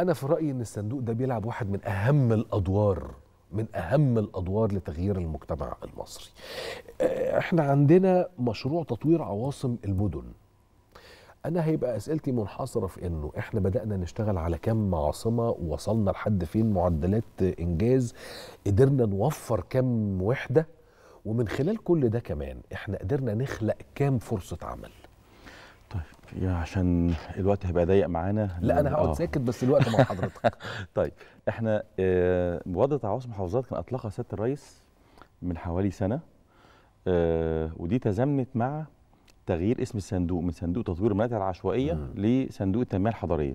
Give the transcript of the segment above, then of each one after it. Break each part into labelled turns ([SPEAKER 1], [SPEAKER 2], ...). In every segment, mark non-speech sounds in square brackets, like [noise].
[SPEAKER 1] انا في رايي ان الصندوق ده بيلعب واحد من اهم الادوار من اهم الادوار لتغيير المجتمع المصري آه، احنا عندنا مشروع تطوير عواصم المدن انا هيبقى اسئلتي منحصره في انه احنا بدانا نشتغل على كم عاصمه وصلنا لحد فين معدلات انجاز قدرنا نوفر كم وحده ومن خلال كل ده كمان احنا قدرنا نخلق كام فرصه
[SPEAKER 2] عمل طيب يا عشان الوقت هيبقى ضيق معانا لا انا هقعد آه. ساكت بس الوقت مع حضرتك [laughs] طيب احنا آه، مبادره عواصم محافظات كان اطلقها سياده الرئيس من حوالي سنه آه، ودي تزامنت مع تغيير اسم الصندوق من صندوق تطوير المناطق العشوائيه لصندوق التنميه الحضريه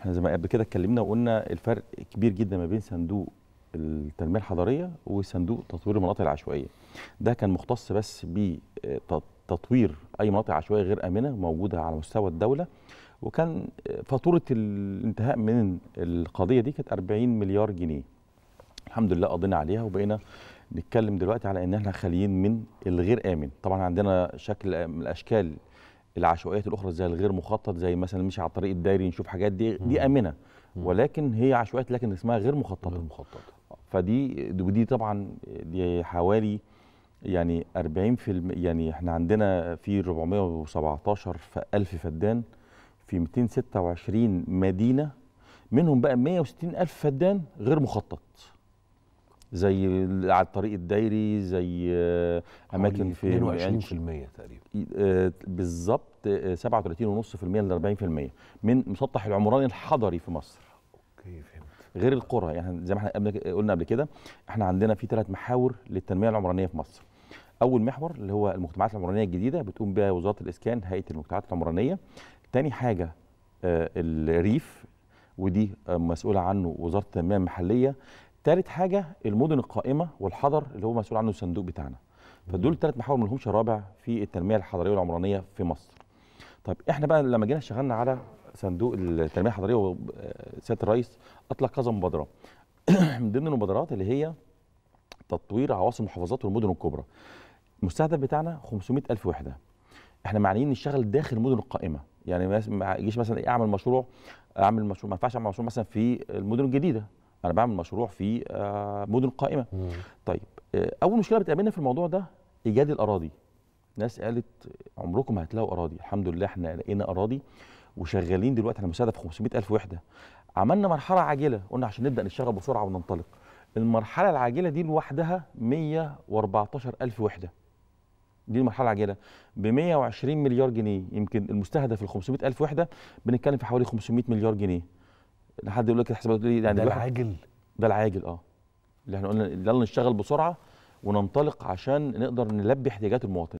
[SPEAKER 2] احنا زي ما قبل كده اتكلمنا وقلنا الفرق كبير جدا ما بين صندوق التنميه الحضريه وصندوق تطوير المناطق العشوائيه ده كان مختص بس ب تطوير اي مناطق عشوائيه غير امنه موجوده على مستوى الدوله وكان فاتوره الانتهاء من القضيه دي كانت 40 مليار جنيه الحمد لله قضينا عليها وبقينا نتكلم دلوقتي على ان احنا خاليين من الغير امن طبعا عندنا شكل من الاشكال العشوائيات الاخرى زي الغير مخطط زي مثلا مش على الطريق الدائري نشوف حاجات دي دي امنه ولكن هي عشوائيات لكن اسمها غير مخططه غير مخططه فدي ودي طبعا دي حوالي يعني 40 يعني احنا عندنا في 417 في فدان في 226 مدينه منهم بقى 160 الف فدان غير مخطط زي على الطريق الدايري زي آه، اماكن في 22% تقريبا آه، بالظبط 37.5% ل 40% من مسطح العمراني الحضري في مصر
[SPEAKER 1] اوكي فهمت
[SPEAKER 2] غير القرى يعني زي ما احنا قلنا قبل كده احنا عندنا في ثلاث محاور للتنميه العمرانيه في مصر اول محور اللي هو المجتمعات العمرانيه الجديده بتقوم بها وزاره الاسكان هيئه المجتمعات العمرانيه تاني حاجه آه، الريف ودي آه، مسؤوله عنه وزاره التنميه المحليه تالت حاجه المدن القائمه والحضر اللي هو مسؤول عنه الصندوق بتاعنا فدول ثلاث محاور ما لهمش رابع في التنميه الحضريه والعمرانيه في مصر طيب احنا بقى لما جينا اشتغلنا على صندوق التنميه الحضريه وسياده آه، الرئيس اطلق كذا مبادره [clears throat] من ضمن المبادرات اللي هي تطوير عواصم المحافظات والمدن الكبرى المستهدف بتاعنا 500000 وحده احنا معنيين نشتغل داخل المدن القائمه يعني ما يجيش مثلا إيه، اعمل مشروع اعمل مشروع ما ينفعش اعمل مشروع مثلا في المدن الجديده انا بعمل مشروع في آه، مدن قائمه طيب آه، اول مشكله بتقابلنا في الموضوع ده ايجاد الاراضي ناس قالت عمركم هتلاقوا اراضي الحمد لله احنا لقينا اراضي وشغالين دلوقتي على مستهدف 500000 وحده عملنا مرحله عاجله قلنا عشان نبدا نشتغل بسرعه وننطلق المرحله العاجله دي لوحدها 114000 وحده دي المرحله العاجله ب 120 مليار جنيه يمكن المستهدف ال 500000 وحده بنتكلم في حوالي 500 مليار جنيه لحد يقول لك الحسابات لي يعني ده العاجل ده العاجل اه اللي احنا قلنا يلا نشتغل بسرعه وننطلق عشان نقدر نلبي احتياجات المواطن